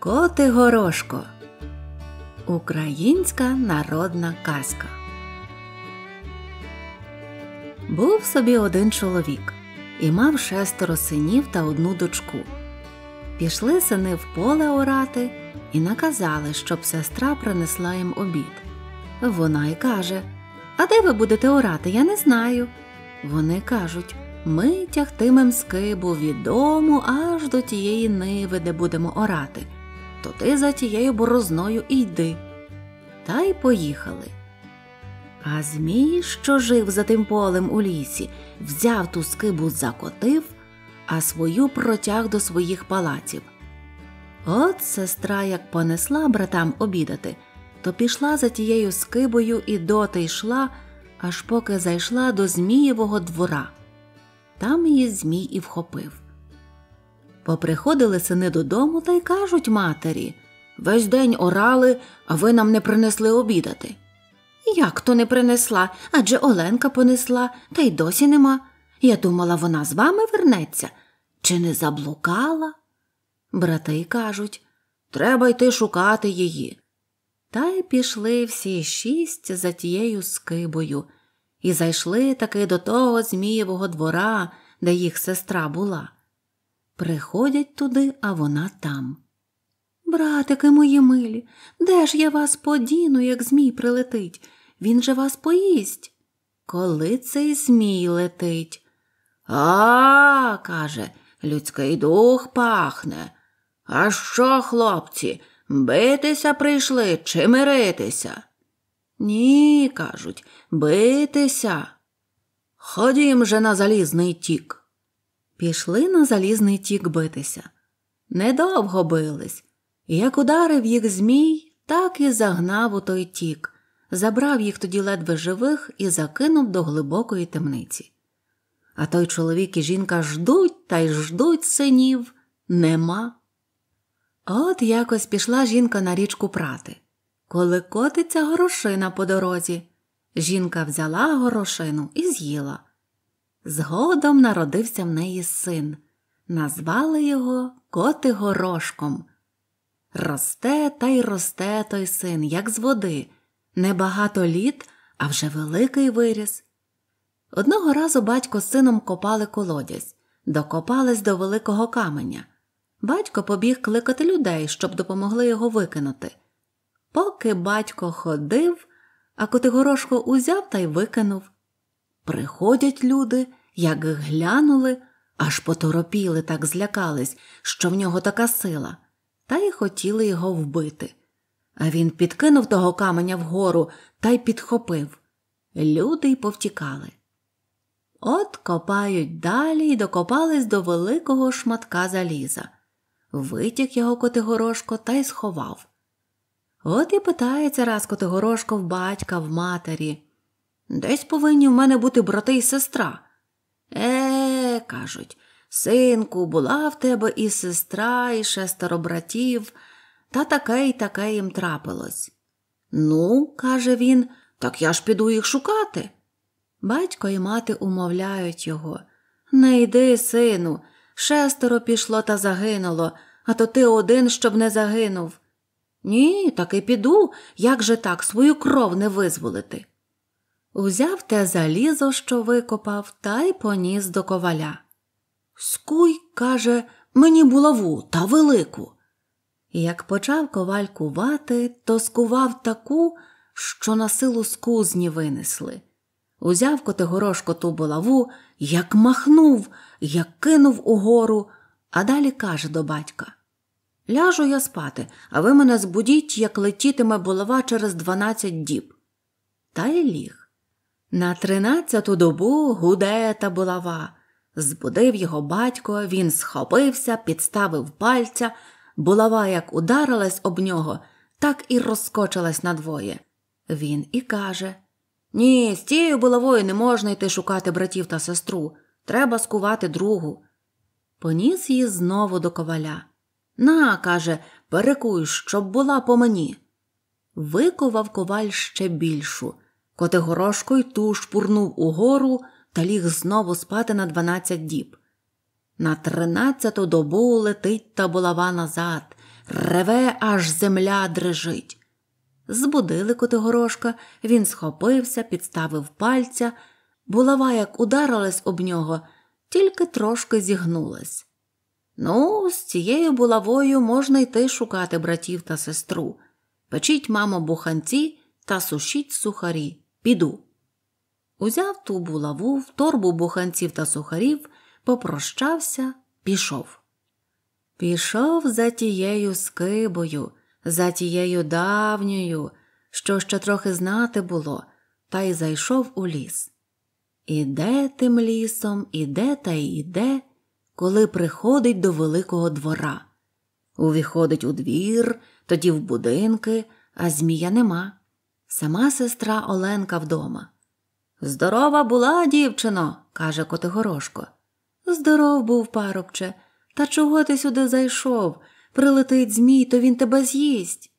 Коти Горошко Українська народна казка. Був собі один чоловік і мав шестеро синів та одну дочку. Пішли сини в поле орати і наказали, щоб сестра принесла їм обід. Вона й каже А де ви будете орати? Я не знаю. Вони кажуть Ми тягтимем скибу від дому аж до тієї ниви, де будемо орати то ти за тією борозною і йди. Та й поїхали. А Змій, що жив за тим полем у лісі, взяв ту скибу закотив, а свою протяг до своїх палаців. От сестра, як понесла братам обідати, то пішла за тією скибою і доти йшла, аж поки зайшла до Змієвого двора. Там її Змій і вхопив. Поприходили сини додому та й кажуть матері весь день орали, а ви нам не принесли обідати. Як то не принесла? Адже Оленка понесла, та й досі нема. Я думала, вона з вами вернеться. Чи не заблукала? Брати кажуть треба йти шукати її. Та й пішли всі шість за тією скибою і зайшли таки до того Змієвого двора, де їх сестра була. Приходять туди, а вона там. Братики мої милі, де ж я вас подіну, як Змій прилетить? Він же вас поїсть. Коли цей Змій летить? А, каже, людський дух пахне. А що, хлопці, битися прийшли чи миритися? Ні, кажуть, битися. Ходім же на залізний тік пішли на залізний тік битися. Недовго бились. Як ударив їх Змій, так і загнав у той тік, забрав їх тоді ледве живих і закинув до глибокої темниці. А той чоловік і жінка ждуть та й ждуть синів нема. От якось пішла жінка на річку прати. Коли котиться горошина по дорозі, жінка взяла горошину і з'їла. Згодом народився в неї син. Назвали його Котигорошком. Росте та й росте той син, як з води, небагато літ, а вже великий виріс. Одного разу батько з сином копали колодязь, докопались до великого каменя. Батько побіг кликати людей, щоб допомогли його викинути. Поки батько ходив, а Котигорошко узяв та й викинув. Приходять люди, як глянули, аж поторопіли, так злякались, що в нього така сила, та й хотіли його вбити. А він підкинув того каменя вгору та й підхопив. Люди й повтікали. От копають далі й докопались до великого шматка заліза. Витяг його Котигорошко та й сховав. От і питається раз Котигорошко в батька, в матері. Десь повинні в мене бути брати і сестра. Е, кажуть, синку, була в тебе і сестра, і шестеро братів, та таке й таке їм трапилось. Ну, каже він, так я ж піду їх шукати. Батько і мати умовляють його. Не йди, сину, шестеро пішло та загинуло, а то ти один, щоб не загинув. Ні, так і піду. Як же так свою кров не визволити? Узяв те залізо, що викопав, та й поніс до коваля. Скуй, каже, мені булаву та велику. Як почав коваль кувати, то скував таку, що на силу з винесли. Узяв Котигорошко ту булаву, як махнув, як кинув угору, а далі каже до батька Ляжу я спати, а ви мене збудіть, як летітиме булава через дванадцять діб. Та й ліг. На тринадцяту добу гуде та булава. Збудив його батько, він схопився, підставив пальця. Булава як ударилась об нього, так і розскочилась надвоє. Він і каже Ні, з тією булавою не можна йти шукати братів та сестру. Треба скувати другу. Поніс її знову до коваля. На, каже, перекуй, щоб була по мені. Викував коваль ще більшу. Котигорошко й ту шпурнув угору та ліг знову спати на дванадцять діб. На тринадцяту добу летить та булава назад, реве, аж земля дрижить. Збудили Котигорошка, він схопився, підставив пальця. Булава, як ударилась об нього, тільки трошки зігнулась. Ну, з цією булавою можна йти шукати братів та сестру. Печіть, мамо, буханці та сушіть сухарі. Піду. Узяв ту булаву, в торбу буханців та сухарів, попрощався, пішов. Пішов за тією скибою, за тією давньою, що ще трохи знати було, та й зайшов у ліс. Іде тим лісом, іде та й іде, коли приходить до великого двора. Увіходить у двір, тоді в будинки, а змія нема сама сестра Оленка вдома. Здорова була, дівчино, каже Котигорошко. Здоров був, парубче, та чого ти сюди зайшов? Прилетить Змій, то він тебе з'їсть.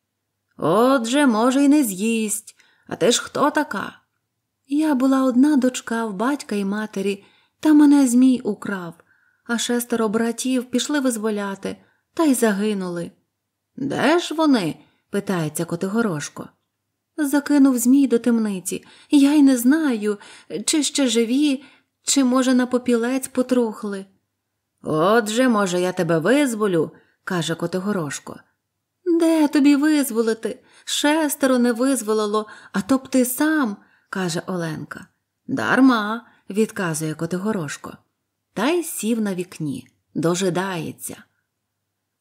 Отже, може, й не з'їсть. А ти ж хто така? Я була одна дочка в батька і матері, та мене Змій украв, а шестеро братів пішли визволяти та й загинули. Де ж вони? питається Котигорошко закинув Змій до темниці. Я й не знаю, чи ще живі, чи, може, на попілець потрухли. Отже, може, я тебе визволю, каже Котигорошко. Де тобі визволити? Шестеро не визволило, а то б ти сам, каже Оленка. Дарма, відказує Котигорошко. Та й сів на вікні, дожидається.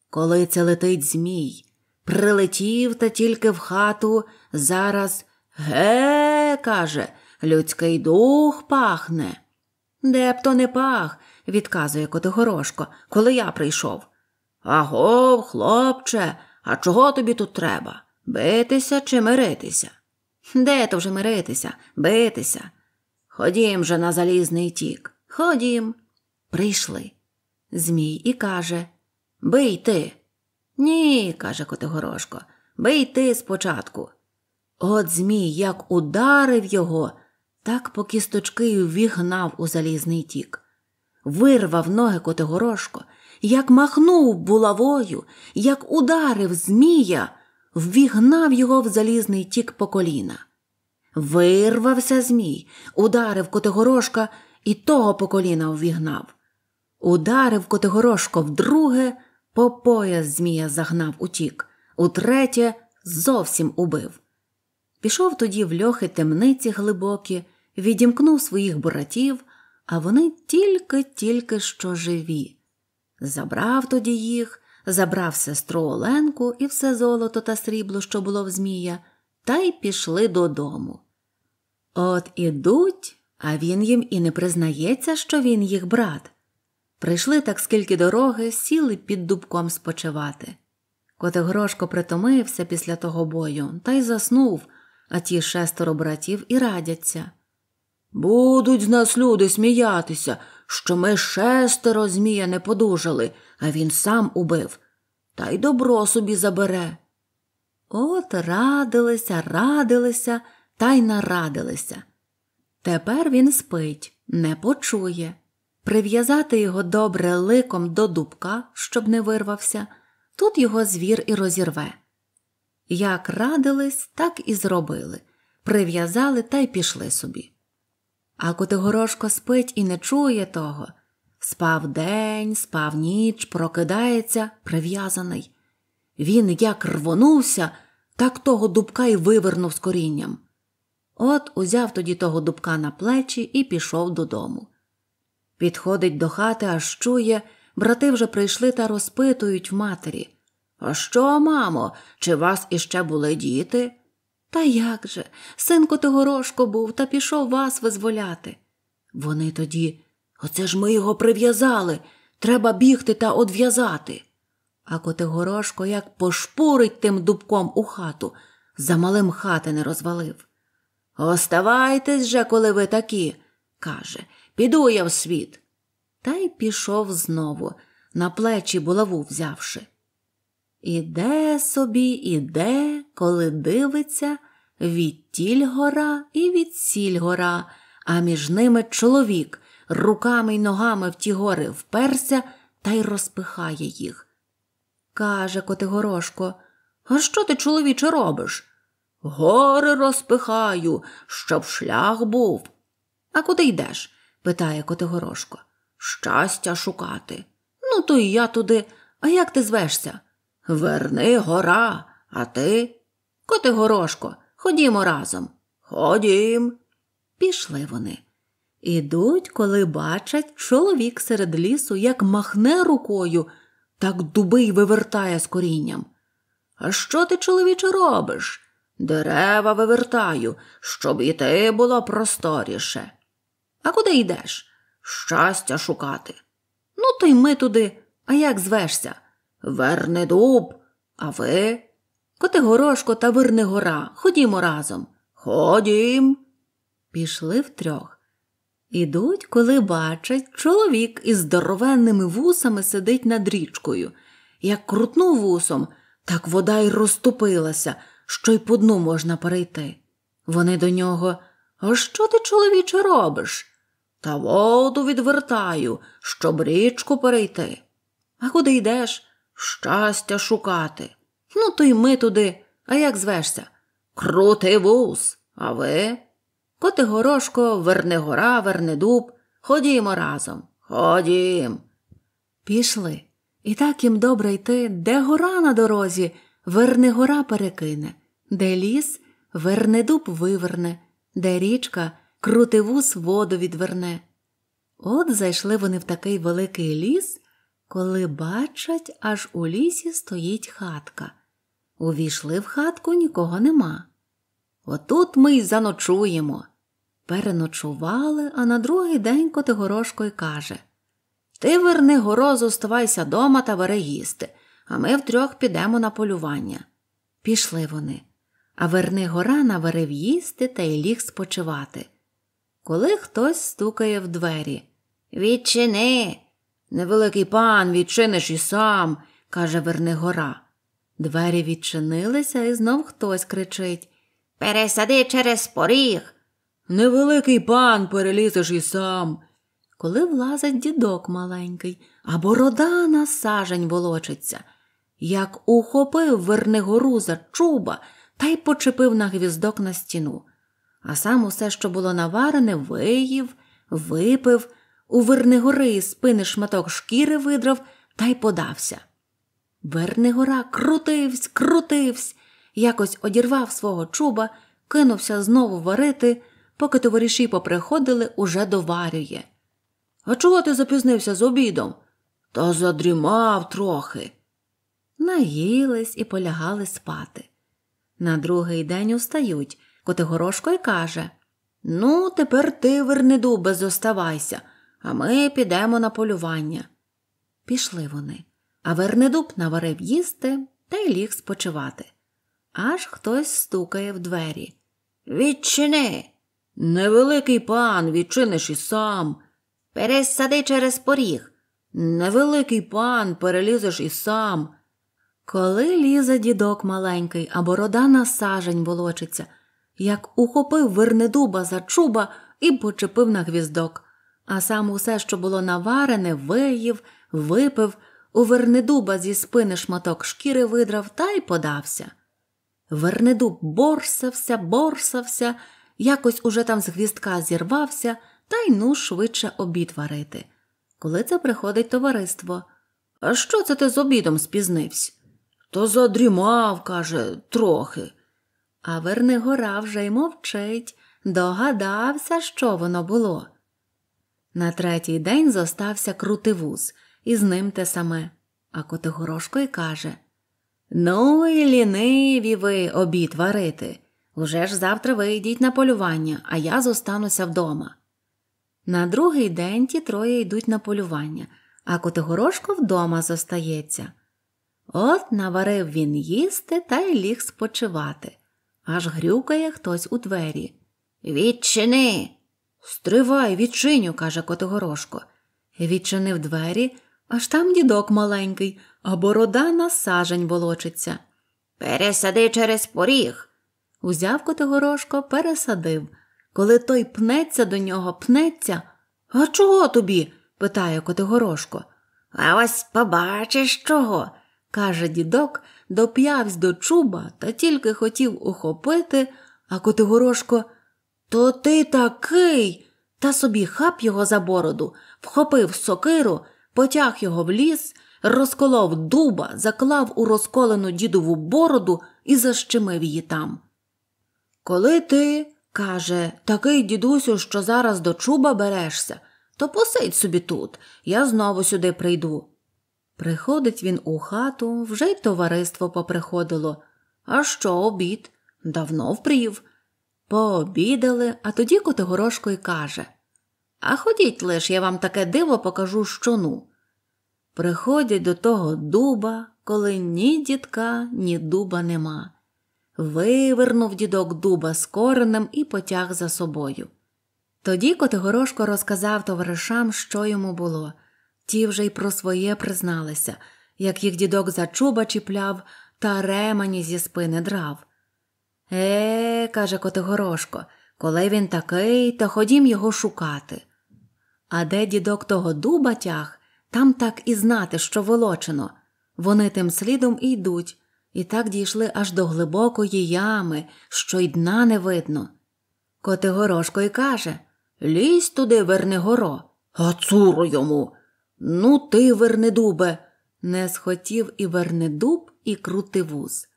Коли це летить Змій, Прилетів та тільки в хату зараз ге, каже, людський дух пахне. Де б то не пах, відказує Котигорошко, коли я прийшов. Агов, хлопче, а чого тобі тут треба? Битися чи миритися? Де то вже миритися, битися? Ходім же на залізний тік. Ходім. Прийшли. Змій і каже Бий ти. Ні, каже Котигорошко, бий ти спочатку. От Змій як ударив його, так по кісточки ввігнав у залізний тік. Вирвав ноги Котигорошко, як махнув булавою, як ударив Змія, ввігнав його в залізний тік по коліна. Вирвався Змій, ударив Котигорошка і того по коліна ввігнав. Ударив Котигорошко вдруге по пояс Змія загнав утік, утретє зовсім убив. Пішов тоді в льохи темниці глибокі, відімкнув своїх братів, а вони тільки-тільки що живі. Забрав тоді їх, забрав сестру Оленку і все золото та срібло, що було в Змія, та й пішли додому. От ідуть, а він їм і не признається, що він їх брат. Прийшли так скільки дороги, сіли під дубком спочивати. Котигорошко притомився після того бою та й заснув, а ті шестеро братів і радяться. Будуть з нас люди сміятися, що ми шестеро Змія не подужали, а він сам убив, та й добро собі забере. От радилися, радилися та й нарадилися. Тепер він спить, не почує прив'язати його добре ликом до дубка, щоб не вирвався, тут його звір і розірве. Як радились, так і зробили прив'язали та й пішли собі. А Котигорошко спить і не чує того. Спав день, спав ніч, прокидається, прив'язаний. Він як рвонувся, так того дубка й вивернув з корінням. От узяв тоді того дубка на плечі і пішов додому. Підходить до хати, аж чує, брати вже прийшли та розпитують в матері. А що, мамо, чи вас іще були діти? Та як же? Синку ти горошко був та пішов вас визволяти. Вони тоді. Оце ж ми його прив'язали. Треба бігти та одв'язати. А Котигорошко як пошпурить тим дубком у хату, за малим хати не розвалив. Оставайтесь же, коли ви такі, каже, Піду я в світ. Та й пішов знову, на плечі булаву взявши. Іде собі, іде, коли дивиться, від тіль гора і від сіль гора, а між ними чоловік руками й ногами в ті гори вперся та й розпихає їх. Каже Котигорошко, а що ти, чоловіче, робиш? Гори розпихаю, щоб шлях був. А куди йдеш? питає Котигорошко. Щастя шукати. Ну, то й я туди. А як ти звешся? Верни гора, а ти? Котигорошко, ходімо разом. Ходім. Пішли вони. Ідуть, коли бачать, чоловік серед лісу, як махне рукою, так дуби й вивертає з корінням. А що ти, чоловіче, робиш? Дерева вивертаю, щоб і ти було просторіше. А куди йдеш? Щастя шукати. Ну, то й ми туди. А як звешся? Верне дуб, А ви? Коти горошко та гора. Ходімо разом. Ходім. Пішли втрьох. Ідуть, коли бачать, чоловік із здоровенними вусами сидить над річкою. Як крутнув вусом, так вода й розтопилася, що й по дну можна перейти. Вони до нього. А що ти, чоловіче, робиш? Та воду відвертаю, щоб річку перейти. А куди йдеш? Щастя шукати. Ну, то й ми туди. А як звешся? Крутий вуз. А ви? Коти горошко, верни гора, верни дуб. Ходімо разом. Ходім. Пішли. І так їм добре йти, де гора на дорозі, верни гора перекине, де ліс, верни дуб виверне, де річка крути вус воду відверне. От зайшли вони в такий великий ліс, коли бачать, аж у лісі стоїть хатка. Увійшли в хатку нікого нема. Отут ми й заночуємо. Переночували, а на другий день Котигорошко й каже Ти верни горозу, ставайся дома та вари їсти, а ми втрьох підемо на полювання. Пішли вони, а верни гора наварив їсти та й ліг спочивати коли хтось стукає в двері. Відчини. Невеликий пан, відчиниш і сам, каже Вернигора. Двері відчинилися, і знов хтось кричить Пересади через поріг. Невеликий пан перелізеш і сам. Коли влазить дідок маленький, а борода на сажень волочиться, як ухопив Вернигору за чуба та й почепив на гвіздок на стіну а сам усе, що було наварене, виїв, випив, у Вернигори із спини шматок шкіри видрав та й подався. Вернигора крутивсь, крутивсь, якось одірвав свого чуба, кинувся знову варити, поки товариші поприходили, уже доварює. А чого ти запізнився з обідом? Та задрімав трохи. Наїлись і полягали спати. На другий день устають, Котигорошко й каже Ну, тепер ти, Вернедубе, зоставайся, а ми підемо на полювання. Пішли вони, а Вернедуб наварив їсти та й ліг спочивати. Аж хтось стукає в двері. Відчини. Невеликий пан, відчиниш і сам. Пересади через поріг. Невеликий пан, перелізеш і сам. Коли лізе дідок маленький, а борода на сажень волочиться як ухопив вернедуба за чуба і почепив на гвіздок, а сам усе, що було наварене, виїв, випив, у вернедуба зі спини шматок шкіри видрав та й подався. Вернедуб борсався, борсався, якось уже там з гвіздка зірвався та й ну швидше обід варити. Коли це приходить товариство. А що це ти з обідом спізнився? То задрімав, каже, трохи. А Вернигора вже й мовчить, догадався, що воно було. На третій день зостався крутивуз, і з ним те саме, а Котигорошко й каже Ну, і ліниві ви обід варити. Уже ж завтра ви йдіть на полювання, а я зостануся вдома. На другий день ті троє йдуть на полювання, а Котигорошко вдома зостається. От наварив він їсти та й ліг спочивати аж грюкає хтось у двері. Відчини. Стривай, відчиню, каже Котигорошко. Відчинив двері, аж там дідок маленький, а борода на сажень волочиться. Пересади через поріг. Узяв Котигорошко, пересадив. Коли той пнеться до нього, пнеться. А чого тобі? питає Котигорошко. А ось побачиш чого, каже дідок доп'явсь до чуба та тільки хотів ухопити, а Котигорошко То ти такий. Та собі хап його за бороду, вхопив сокиру, потяг його в ліс, розколов дуба, заклав у розколену дідову бороду і защемив її там. Коли ти, каже, такий дідусю, що зараз до чуба берешся, то посидь собі тут, я знову сюди прийду. Приходить він у хату, вже й товариство поприходило. А що обід? Давно впрів. Пообідали, а тоді Котигорошко й каже А ходіть лиш, я вам таке диво покажу щону. Приходять до того дуба, коли ні дідка, ні дуба нема. Вивернув дідок дуба з коренем і потяг за собою. Тоді Котигорошко розказав товаришам, що йому було. Ті вже й про своє призналися, як їх дідок за чуба чіпляв та ремені зі спини драв. Е, каже Котигорошко, коли він такий, то ходім його шукати. А де дідок того дуба тяг, там так і знати, що волочено. Вони тим слідом і йдуть, і так дійшли аж до глибокої ями, що й дна не видно. Котигорошко й каже Лізь туди, верни горо, цуру йому. Ну, ти, Вернедубе, не схотів і Вернедуб, і вуз.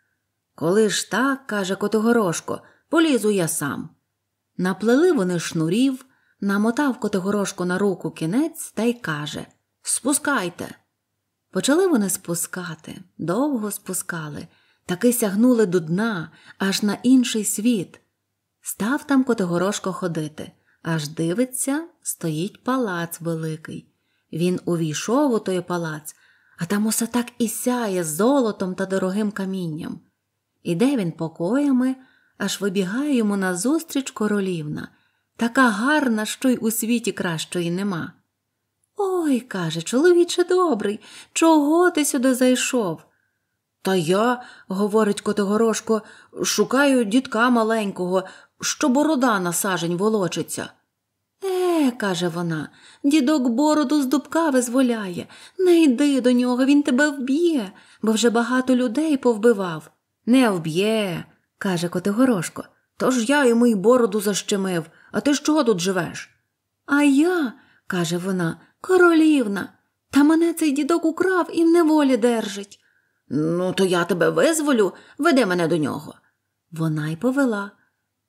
Коли ж так, каже Котогорошко, полізу я сам. Наплели вони шнурів, намотав Котогорошко на руку кінець та й каже Спускайте. Почали вони спускати, довго спускали, таки сягнули до дна, аж на інший світ. Став там Котогорошко ходити, аж дивиться, стоїть палац великий. Він увійшов у той палац, а там усе так і сяє золотом та дорогим камінням. Іде він покоями, аж вибігає йому назустріч королівна, така гарна, що й у світі кращої нема. Ой, каже, чоловіче добрий, чого ти сюди зайшов? Та я, говорить Котигорошко, шукаю дітка маленького, що борода на сажень волочиться каже вона, дідок бороду з дубка визволяє. Не йди до нього, він тебе вб'є, бо вже багато людей повбивав. Не вб'є, каже Котигорошко. Тож я йому й бороду защемив. А ти чого тут живеш? А я, каже вона, королівна, та мене цей дідок украв і в неволі держить. Ну, то я тебе визволю, веди мене до нього. Вона й повела.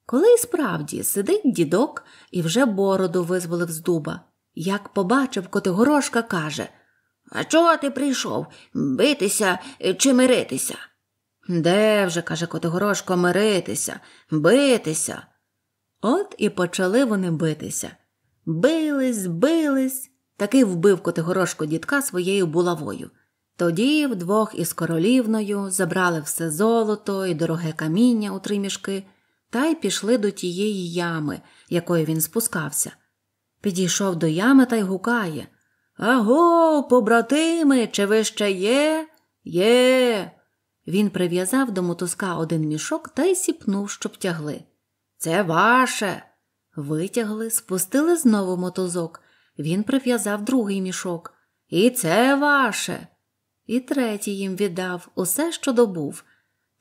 Коли і справді сидить дідок і вже бороду визволив з дуба. Як побачив, Котигорошка каже А чого ти прийшов? Битися чи миритися? Де вже, каже Котигорошко, миритися, битися? От і почали вони битися. Бились, бились, таки вбив Котигорошко дідка своєю булавою. Тоді вдвох із королівною забрали все золото і дороге каміння у три мішки та й пішли до тієї ями, якою він спускався. Підійшов до ями та й гукає Аго, побратими, чи ви ще є? Є. Він прив'язав до мотузка один мішок та й сіпнув, щоб тягли. Це ваше. Витягли, спустили знову мотузок. Він прив'язав другий мішок. І це ваше. І третій їм віддав усе, що добув.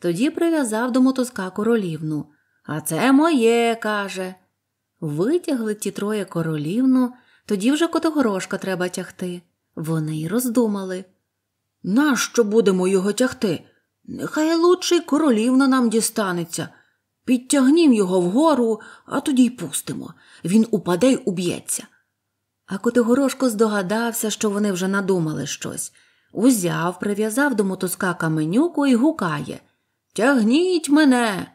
Тоді прив'язав до мотузка королівну. А це моє, каже. Витягли ті троє королівну, тоді вже котогорошка треба тягти. Вони й роздумали. Нащо будемо його тягти? Нехай лучший королівна нам дістанеться. Підтягнім його вгору, а тоді й пустимо. Він упаде й уб'ється. А Котигорошко здогадався, що вони вже надумали щось. Узяв, прив'язав до мотузка каменюку і гукає Тягніть мене.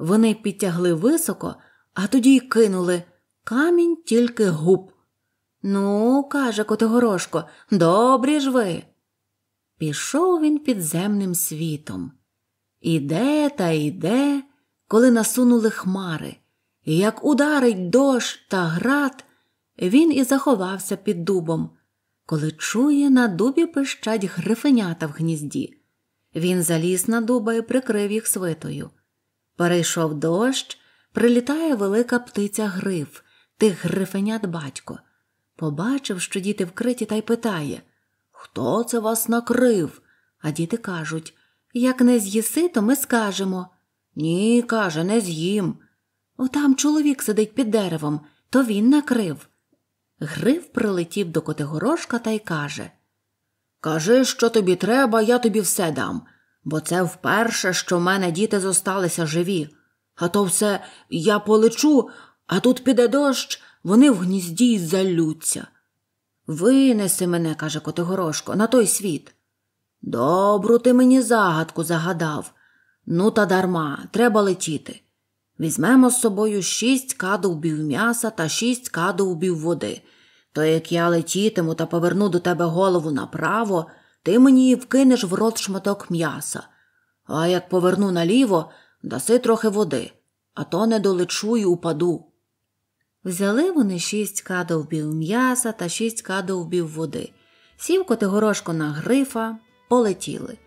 Вони підтягли високо, а тоді й кинули камінь тільки губ. Ну, каже Котигорошко, добрі ж ви. Пішов він підземним світом. Іде та йде, коли насунули хмари, і як ударить дощ та град, він і заховався під дубом. Коли чує, на дубі пищать грифенята в гнізді. Він заліз на дуба і прикрив їх свитою. Перейшов дощ, прилітає велика птиця гриф, тих грифенят батько. Побачив, що діти вкриті, та й питає Хто це вас накрив? А діти кажуть як не з'їси, то ми скажемо. Ні, каже, не з'їм. Отам чоловік сидить під деревом, то він накрив. Гриф прилетів до Котигорошка та й каже Кажи, що тобі треба, я тобі все дам бо це вперше, що в мене діти зосталися живі. А то все я полечу, а тут піде дощ, вони в гнізді й залються. Винеси мене, каже Котигорошко, на той світ. Добру ти мені загадку загадав. Ну, та дарма, треба летіти. Візьмемо з собою шість кадовбів м'яса та шість кадовбів води. То як я летітиму та поверну до тебе голову направо, ти мені вкинеш в рот шматок м'яса, а як поверну наліво, даси трохи води, а то не долечу й упаду. Взяли вони шість кадовбів м'яса та шість кадовбів води, сів коти горошко на грифа, полетіли.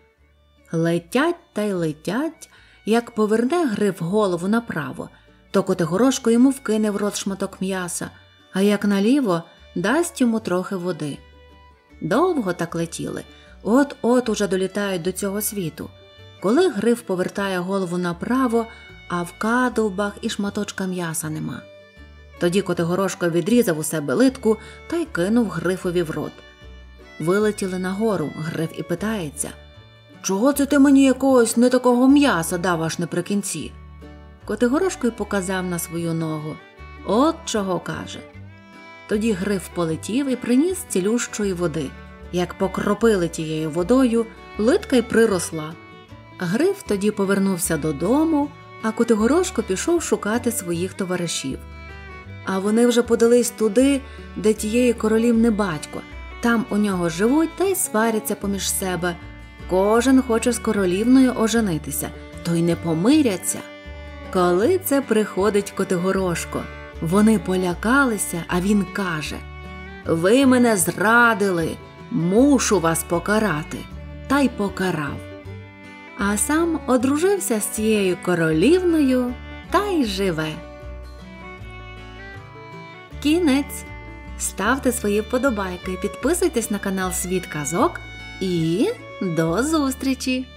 Летять та й летять, як поверне гриф голову направо, то Котигорошко йому вкине в рот шматок м'яса, а як наліво дасть йому трохи води. Довго так летіли, от-от уже долітають до цього світу. Коли гриф повертає голову направо, а в кадовбах і шматочка м'яса нема. Тоді Котигорошко відрізав у себе литку та й кинув грифові в рот. Вилетіли нагору, гриф і питається Чого це ти мені якогось не такого м'яса дав аж наприкінці? Котигорошко й показав на свою ногу. От чого каже. Тоді гриф полетів і приніс цілющої води. Як покропили тією водою, литка й приросла. Гриф тоді повернувся додому, а Котигорошко пішов шукати своїх товаришів. А вони вже подались туди, де тієї королів не батько. Там у нього живуть та й сваряться поміж себе. Кожен хоче з королівною оженитися, то й не помиряться. Коли це приходить Котигорошко, вони полякалися, а він каже Ви мене зрадили мушу вас покарати, та й покарав. А сам одружився з цією королівною та й живе. Кінець. Ставте свої вподобайки, підписуйтесь на канал Світ Казок і до зустрічі!